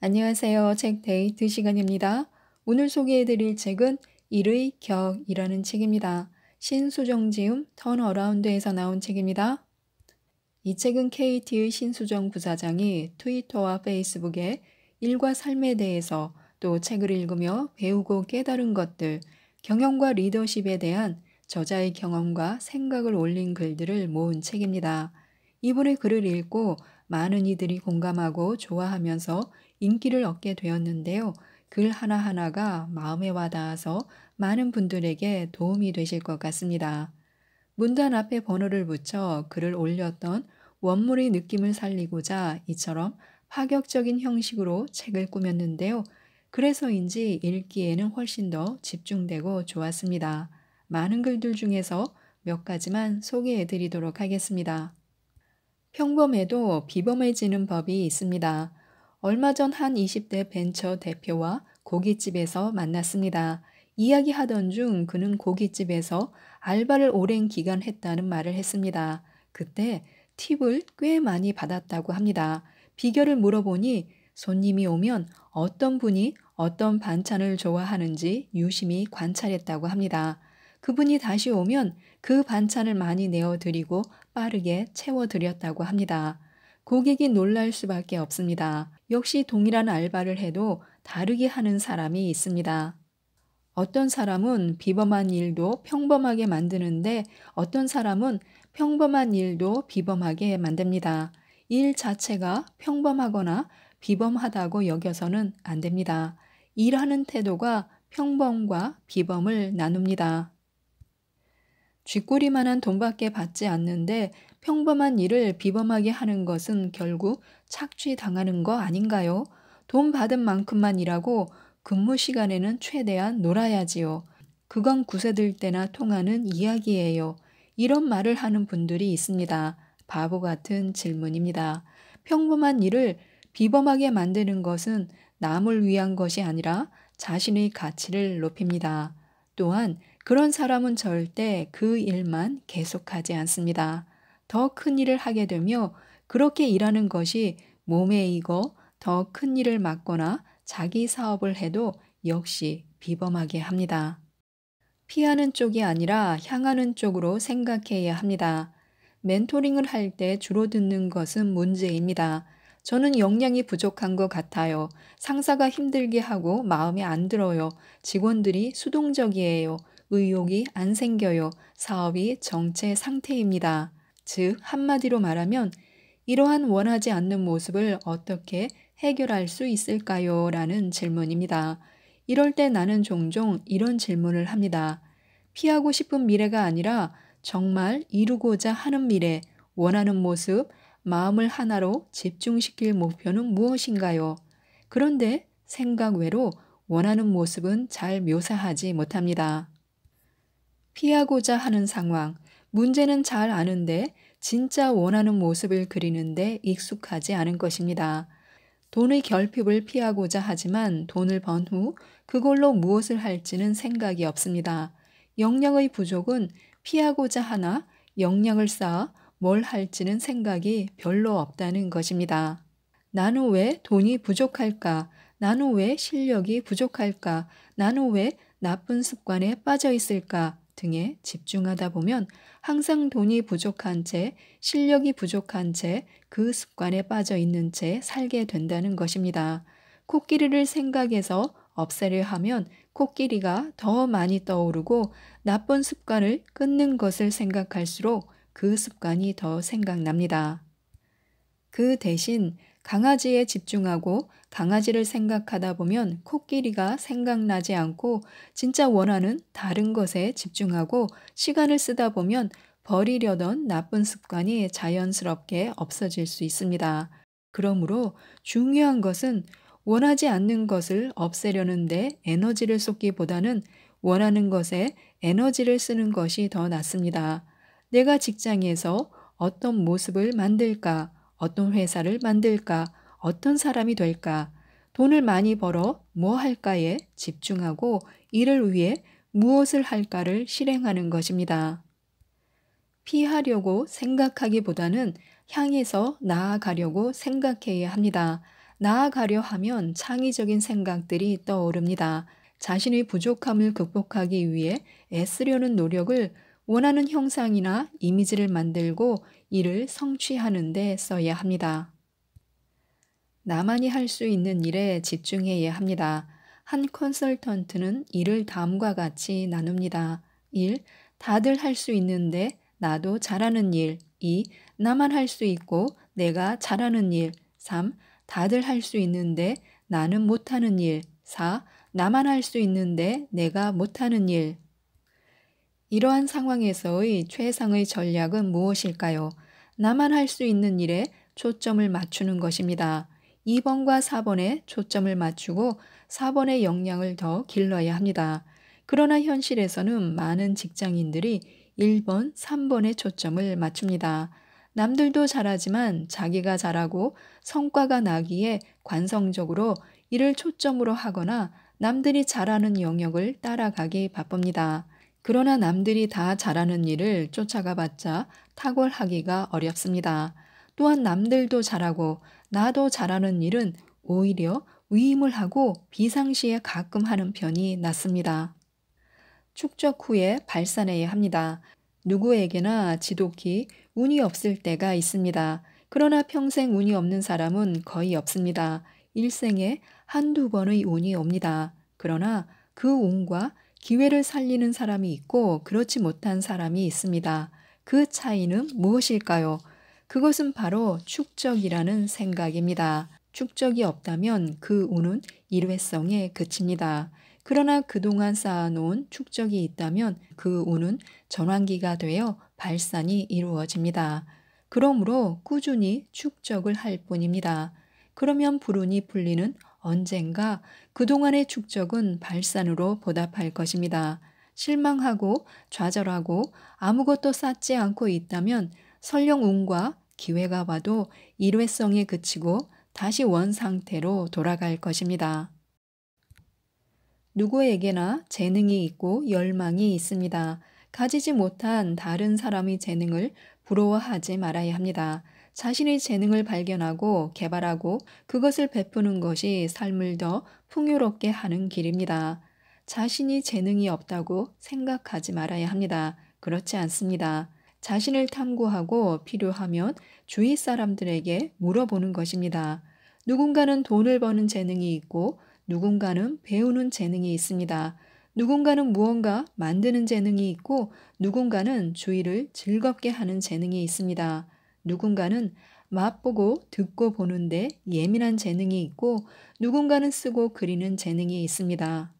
안녕하세요. 책 데이트 시간입니다. 오늘 소개해드릴 책은 일의 격이라는 책입니다. 신수정지음 턴어라운드에서 나온 책입니다. 이 책은 KT의 신수정 부사장이 트위터와 페이스북에 일과 삶에 대해서 또 책을 읽으며 배우고 깨달은 것들, 경영과 리더십에 대한 저자의 경험과 생각을 올린 글들을 모은 책입니다. 이분의 글을 읽고 많은 이들이 공감하고 좋아하면서 인기를 얻게 되었는데요. 글 하나하나가 마음에 와닿아서 많은 분들에게 도움이 되실 것 같습니다. 문단 앞에 번호를 붙여 글을 올렸던 원물의 느낌을 살리고자 이처럼 파격적인 형식으로 책을 꾸몄는데요. 그래서인지 읽기에는 훨씬 더 집중되고 좋았습니다. 많은 글들 중에서 몇 가지만 소개해 드리도록 하겠습니다. 평범해도 비범해지는 법이 있습니다. 얼마 전 한 20대 벤처 대표와 고깃집에서 만났습니다. 이야기하던 중 그는 고깃집에서 알바를 오랜 기간 했다는 말을 했습니다. 그때 팁을 꽤 많이 받았다고 합니다. 비결을 물어보니 손님이 오면 어떤 분이 어떤 반찬을 좋아하는지 유심히 관찰했다고 합니다. 그분이 다시 오면 그 반찬을 많이 내어드리고 빠르게 채워드렸다고 합니다. 고객이 놀랄 수밖에 없습니다. 역시 동일한 알바를 해도 다르게 하는 사람이 있습니다. 어떤 사람은 비범한 일도 평범하게 만드는데 어떤 사람은 평범한 일도 비범하게 만듭니다. 일 자체가 평범하거나 비범하다고 여겨서는 안 됩니다. 일하는 태도가 평범과 비범을 나눕니다. 쥐꼬리만한 돈밖에 받지 않는데 평범한 일을 비범하게 하는 것은 결국 착취당하는 거 아닌가요? 돈 받은 만큼만 일하고 근무 시간에는 최대한 놀아야지요. 그건 구세들 때나 통하는 이야기예요. 이런 말을 하는 분들이 있습니다. 바보 같은 질문입니다. 평범한 일을 비범하게 만드는 것은 남을 위한 것이 아니라 자신의 가치를 높입니다. 또한 그런 사람은 절대 그 일만 계속하지 않습니다. 더 큰 일을 하게 되며 그렇게 일하는 것이 몸에 익어 더 큰 일을 맡거나 자기 사업을 해도 역시 비범하게 합니다. 피하는 쪽이 아니라 향하는 쪽으로 생각해야 합니다. 멘토링을 할 때 주로 듣는 것은 문제입니다. 저는 역량이 부족한 것 같아요. 상사가 힘들게 하고 마음에 안 들어요. 직원들이 수동적이에요. 의욕이 안 생겨요. 사업이 정체 상태입니다. 즉, 한마디로 말하면 이러한 원하지 않는 모습을 어떻게 해결할 수 있을까요? 라는 질문입니다. 이럴 때 나는 종종 이런 질문을 합니다. 피하고 싶은 미래가 아니라 정말 이루고자 하는 미래, 원하는 모습, 마음을 하나로 집중시킬 목표는 무엇인가요? 그런데 생각 외로 원하는 모습은 잘 묘사하지 못합니다. 피하고자 하는 상황, 문제는 잘 아는데 진짜 원하는 모습을 그리는데 익숙하지 않은 것입니다. 돈의 결핍을 피하고자 하지만 돈을 번 후 그걸로 무엇을 할지는 생각이 없습니다. 역량의 부족은 피하고자 하나 역량을 쌓아 뭘 할지는 생각이 별로 없다는 것입니다. 나는 왜 돈이 부족할까? 나는 왜 실력이 부족할까? 나는 왜 나쁜 습관에 빠져 있을까? 등에 집중하다 보면 항상 돈이 부족한 채, 실력이 부족한 채, 그 습관에 빠져 있는 채 살게 된다는 것입니다. 코끼리를 생각해서 없애려 하면 코끼리가 더 많이 떠오르고 나쁜 습관을 끊는 것을 생각할수록 그 습관이 더 생각납니다. 그 대신 강아지에 집중하고 강아지를 생각하다 보면 코끼리가 생각나지 않고 진짜 원하는 다른 것에 집중하고 시간을 쓰다 보면 버리려던 나쁜 습관이 자연스럽게 없어질 수 있습니다. 그러므로 중요한 것은 원하지 않는 것을 없애려는데 에너지를 쏟기보다는 원하는 것에 에너지를 쓰는 것이 더 낫습니다. 내가 직장에서 어떤 모습을 만들까? 어떤 회사를 만들까, 어떤 사람이 될까, 돈을 많이 벌어 뭐 할까에 집중하고 이를 위해 무엇을 할까를 실행하는 것입니다. 피하려고 생각하기보다는 향해서 나아가려고 생각해야 합니다. 나아가려 하면 창의적인 생각들이 떠오릅니다. 자신의 부족함을 극복하기 위해 애쓰려는 노력을 원하는 형상이나 이미지를 만들고 이를 성취하는 데 써야 합니다. 나만이 할 수 있는 일에 집중해야 합니다. 한 컨설턴트는 일을 다음과 같이 나눕니다. 1. 다들 할 수 있는데 나도 잘하는 일. 2. 나만 할 수 있고 내가 잘하는 일. 3. 다들 할 수 있는데 나는 못하는 일. 4. 나만 할 수 있는데 내가 못하는 일. 이러한 상황에서의 최상의 전략은 무엇일까요? 나만 할 수 있는 일에 초점을 맞추는 것입니다. 2번과 4번에 초점을 맞추고 4번의 역량을 더 길러야 합니다. 그러나 현실에서는 많은 직장인들이 1번, 3번에 초점을 맞춥니다. 남들도 잘하지만 자기가 잘하고 성과가 나기에 관성적으로 이를 초점으로 하거나 남들이 잘하는 영역을 따라가기 바쁩니다. 그러나 남들이 다 잘하는 일을 쫓아가 봤자 탁월하기가 어렵습니다. 또한 남들도 잘하고 나도 잘하는 일은 오히려 위임을 하고 비상시에 가끔 하는 편이 낫습니다. 축적 후에 발산해야 합니다. 누구에게나 지독히 운이 없을 때가 있습니다. 그러나 평생 운이 없는 사람은 거의 없습니다. 일생에 한두 번의 운이 옵니다. 그러나 그 운과 기회를 살리는 사람이 있고 그렇지 못한 사람이 있습니다. 그 차이는 무엇일까요? 그것은 바로 축적이라는 생각입니다. 축적이 없다면 그 운은 일회성에 그칩니다. 그러나 그동안 쌓아놓은 축적이 있다면 그 운은 전환기가 되어 발산이 이루어집니다. 그러므로 꾸준히 축적을 할 뿐입니다. 그러면 불운이 풀리는 언젠가 그동안의 축적은 발산으로 보답할 것입니다. 실망하고 좌절하고 아무것도 쌓지 않고 있다면 설령 운과 기회가 와도 일회성에 그치고 다시 원 상태로 돌아갈 것입니다. 누구에게나 재능이 있고 열망이 있습니다. 가지지 못한 다른 사람의 재능을 부러워하지 말아야 합니다. 자신의 재능을 발견하고 개발하고 그것을 베푸는 것이 삶을 더 풍요롭게 하는 길입니다. 자신이 재능이 없다고 생각하지 말아야 합니다. 그렇지 않습니다. 자신을 탐구하고 필요하면 주위 사람들에게 물어보는 것입니다. 누군가는 돈을 버는 재능이 있고 누군가는 배우는 재능이 있습니다. 누군가는 무언가 만드는 재능이 있고 누군가는 주위를 즐겁게 하는 재능이 있습니다. 누군가는 맛보고 듣고 보는데 예민한 재능이 있고 누군가는 쓰고 그리는 재능이 있습니다.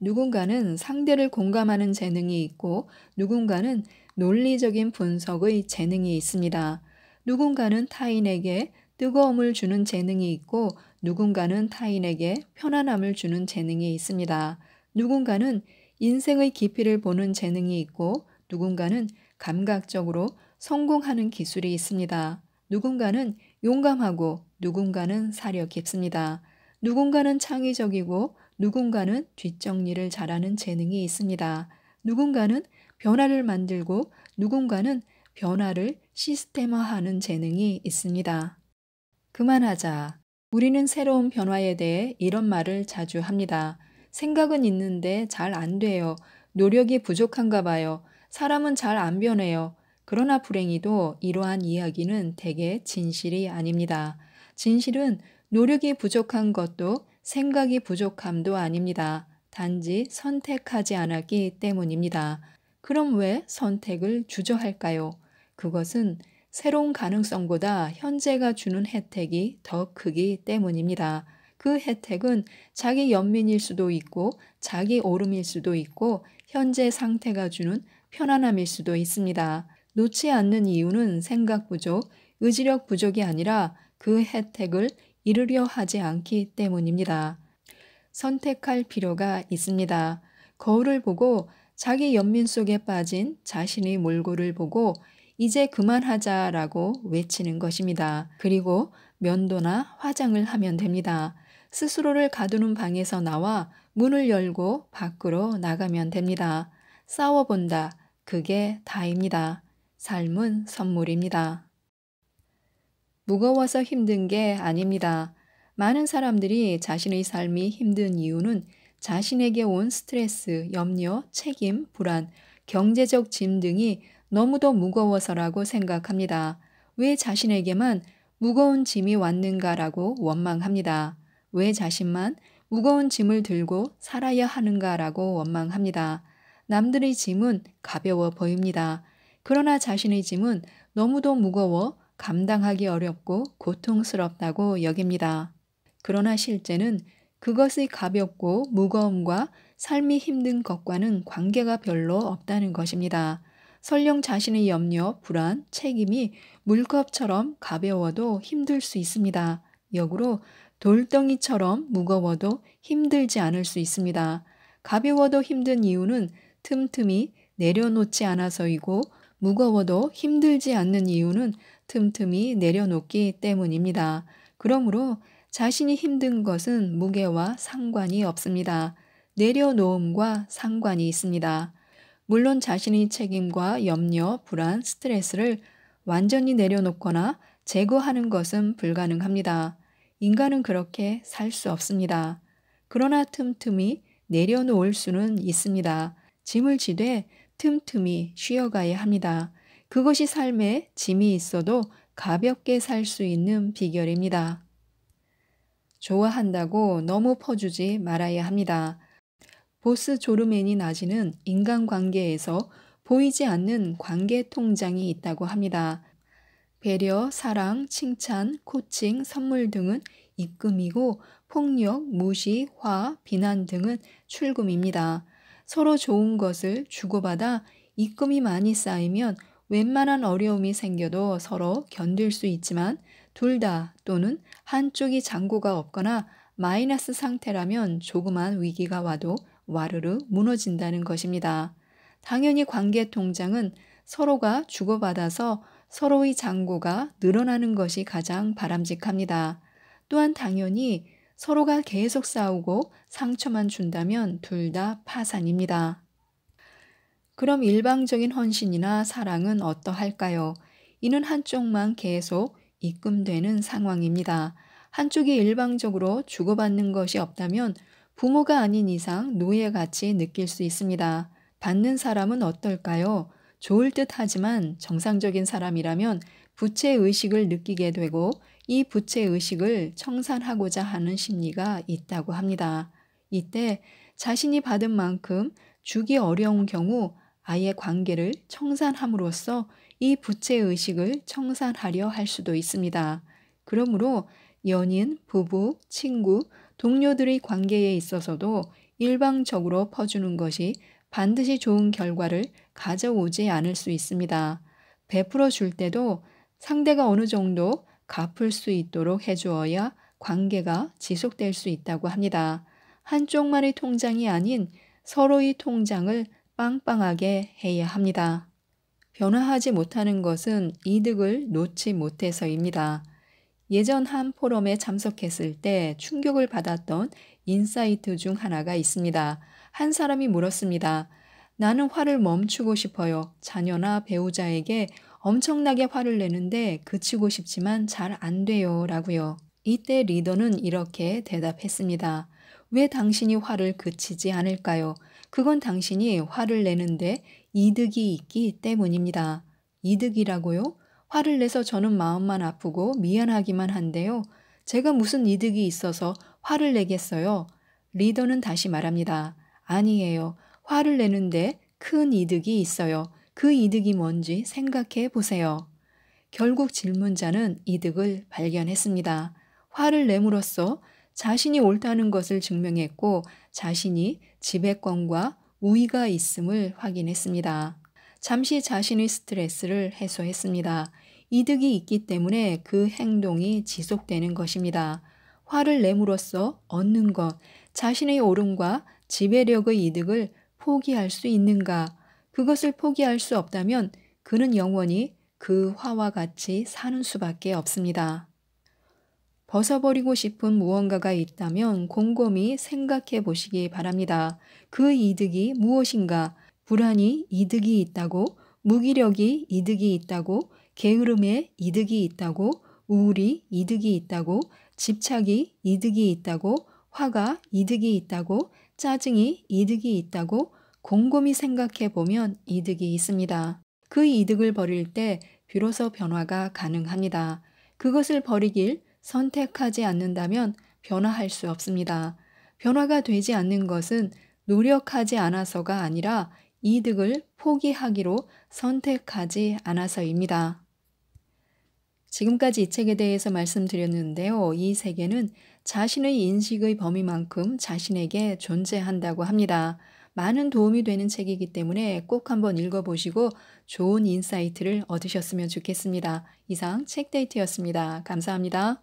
누군가는 상대를 공감하는 재능이 있고 누군가는 논리적인 분석의 재능이 있습니다. 누군가는 타인에게 뜨거움을 주는 재능이 있고 누군가는 타인에게 편안함을 주는 재능이 있습니다. 누군가는 인생의 깊이를 보는 재능이 있고 누군가는 감각적으로 성공하는 기술이 있습니다. 누군가는 용감하고 누군가는 사려 깊습니다. 누군가는 창의적이고 누군가는 뒷정리를 잘하는 재능이 있습니다. 누군가는 변화를 만들고 누군가는 변화를 시스템화하는 재능이 있습니다. 그만하자. 우리는 새로운 변화에 대해 이런 말을 자주 합니다. 생각은 있는데 잘 안 돼요. 노력이 부족한가 봐요. 사람은 잘 안 변해요. 그러나 불행히도 이러한 이야기는 대개 진실이 아닙니다. 진실은 노력이 부족한 것도 생각이 부족함도 아닙니다. 단지 선택하지 않았기 때문입니다. 그럼 왜 선택을 주저할까요? 그것은 새로운 가능성보다 현재가 주는 혜택이 더 크기 때문입니다. 그 혜택은 자기 연민일 수도 있고 자기 오름일 수도 있고 현재 상태가 주는 편안함일 수도 있습니다. 놓지 않는 이유는 생각 부족, 의지력 부족이 아니라 그 혜택을 이루려 하지 않기 때문입니다. 선택할 필요가 있습니다. 거울을 보고 자기 연민 속에 빠진 자신의 몰골을 보고 이제 그만하자라고 외치는 것입니다. 그리고 면도나 화장을 하면 됩니다. 스스로를 가두는 방에서 나와 문을 열고 밖으로 나가면 됩니다. 싸워본다. 그게 다입니다. 삶은 선물입니다. 무거워서 힘든 게 아닙니다. 많은 사람들이 자신의 삶이 힘든 이유는 자신에게 온 스트레스, 염려, 책임, 불안, 경제적 짐 등이 너무도 무거워서라고 생각합니다. 왜 자신에게만 무거운 짐이 왔는가라고 원망합니다. 왜 자신만 무거운 짐을 들고 살아야 하는가라고 원망합니다. 남들의 짐은 가벼워 보입니다. 그러나 자신의 짐은 너무도 무거워 감당하기 어렵고 고통스럽다고 여깁니다. 그러나 실제는 그것의 가볍고 무거움과 삶이 힘든 것과는 관계가 별로 없다는 것입니다. 설령 자신의 염려, 불안, 책임이 물컵처럼 가벼워도 힘들 수 있습니다. 역으로 돌덩이처럼 무거워도 힘들지 않을 수 있습니다. 가벼워도 힘든 이유는 틈틈이 내려놓지 않아서이고 무거워도 힘들지 않는 이유는 틈틈이 내려놓기 때문입니다. 그러므로 자신이 힘든 것은 무게와 상관이 없습니다. 내려놓음과 상관이 있습니다. 물론 자신의 책임과 염려, 불안, 스트레스를 완전히 내려놓거나 제거하는 것은 불가능합니다. 인간은 그렇게 살 수 없습니다. 그러나 틈틈이 내려놓을 수는 있습니다. 짐을 지되 틈틈이 쉬어가야 합니다. 그것이 삶에 짐이 있어도 가볍게 살 수 있는 비결입니다. 좋아한다고 너무 퍼주지 말아야 합니다. 보스 조르맨이 나지는 인간관계에서 보이지 않는 관계 통장이 있다고 합니다. 배려, 사랑, 칭찬, 코칭, 선물 등은 입금이고 폭력, 무시, 화, 비난 등은 출금입니다. 서로 좋은 것을 주고받아 입금이 많이 쌓이면 웬만한 어려움이 생겨도 서로 견딜 수 있지만 둘 다 또는 한쪽이 잔고가 없거나 마이너스 상태라면 조그만 위기가 와도 와르르 무너진다는 것입니다. 당연히 관계 통장은 서로가 주고받아서 서로의 잔고가 늘어나는 것이 가장 바람직합니다. 또한 당연히 서로가 계속 싸우고 상처만 준다면 둘 다 파산입니다. 그럼 일방적인 헌신이나 사랑은 어떠할까요? 이는 한쪽만 계속 입금되는 상황입니다. 한쪽이 일방적으로 주고받는 것이 없다면 부모가 아닌 이상 노예같이 느낄 수 있습니다. 받는 사람은 어떨까요? 좋을 듯 하지만 정상적인 사람이라면 부채의식을 느끼게 되고 이 부채의식을 청산하고자 하는 심리가 있다고 합니다. 이때 자신이 받은 만큼 주기 어려운 경우 아예 관계를 청산함으로써 이 부채의식을 청산하려 할 수도 있습니다. 그러므로 연인, 부부, 친구, 동료들의 관계에 있어서도 일방적으로 퍼주는 것이 반드시 좋은 결과를 가져오지 않을 수 있습니다. 베풀어 줄 때도 상대가 어느 정도 갚을 수 있도록 해주어야 관계가 지속될 수 있다고 합니다. 한쪽만의 통장이 아닌 서로의 통장을 빵빵하게 해야 합니다. 변화하지 못하는 것은 이득을 놓지 못해서입니다. 예전 한 포럼에 참석했을 때 충격을 받았던 인사이트 중 하나가 있습니다. 한 사람이 물었습니다. 나는 화를 멈추고 싶어요. 자녀나 배우자에게 엄청나게 화를 내는데 그치고 싶지만 잘 안 돼요 라고요. 이때 리더는 이렇게 대답했습니다. 왜 당신이 화를 그치지 않을까요? 그건 당신이 화를 내는데 이득이 있기 때문입니다. 이득이라고요? 화를 내서 저는 마음만 아프고 미안하기만 한데요. 제가 무슨 이득이 있어서 화를 내겠어요? 리더는 다시 말합니다. 아니에요. 화를 내는데 큰 이득이 있어요. 그 이득이 뭔지 생각해 보세요. 결국 질문자는 이득을 발견했습니다. 화를 내므로써 자신이 옳다는 것을 증명했고 자신이 지배권과 우위가 있음을 확인했습니다. 잠시 자신의 스트레스를 해소했습니다. 이득이 있기 때문에 그 행동이 지속되는 것입니다. 화를 내므로써 얻는 것, 자신의 오름과 지배력의 이득을 포기할 수 있는가, 그것을 포기할 수 없다면 그는 영원히 그 화와 같이 사는 수밖에 없습니다. 벗어버리고 싶은 무언가가 있다면 곰곰이 생각해 보시기 바랍니다. 그 이득이 무엇인가? 불안이 이득이 있다고, 무기력이 이득이 있다고, 게으름에 이득이 있다고, 우울이 이득이 있다고, 집착이 이득이 있다고, 화가 이득이 있다고, 짜증이 이득이 있다고, 곰곰이 생각해 보면 이득이 있습니다. 그 이득을 버릴 때 비로소 변화가 가능합니다. 그것을 버리길 선택하지 않는다면 변화할 수 없습니다. 변화가 되지 않는 것은 노력하지 않아서가 아니라 이득을 포기하기로 선택하지 않아서입니다. 지금까지 이 책에 대해서 말씀드렸는데요. 이 세계는 자신의 인식의 범위만큼 자신에게 존재한다고 합니다. 많은 도움이 되는 책이기 때문에 꼭 한번 읽어보시고 좋은 인사이트를 얻으셨으면 좋겠습니다. 이상 책데이트였습니다. 감사합니다.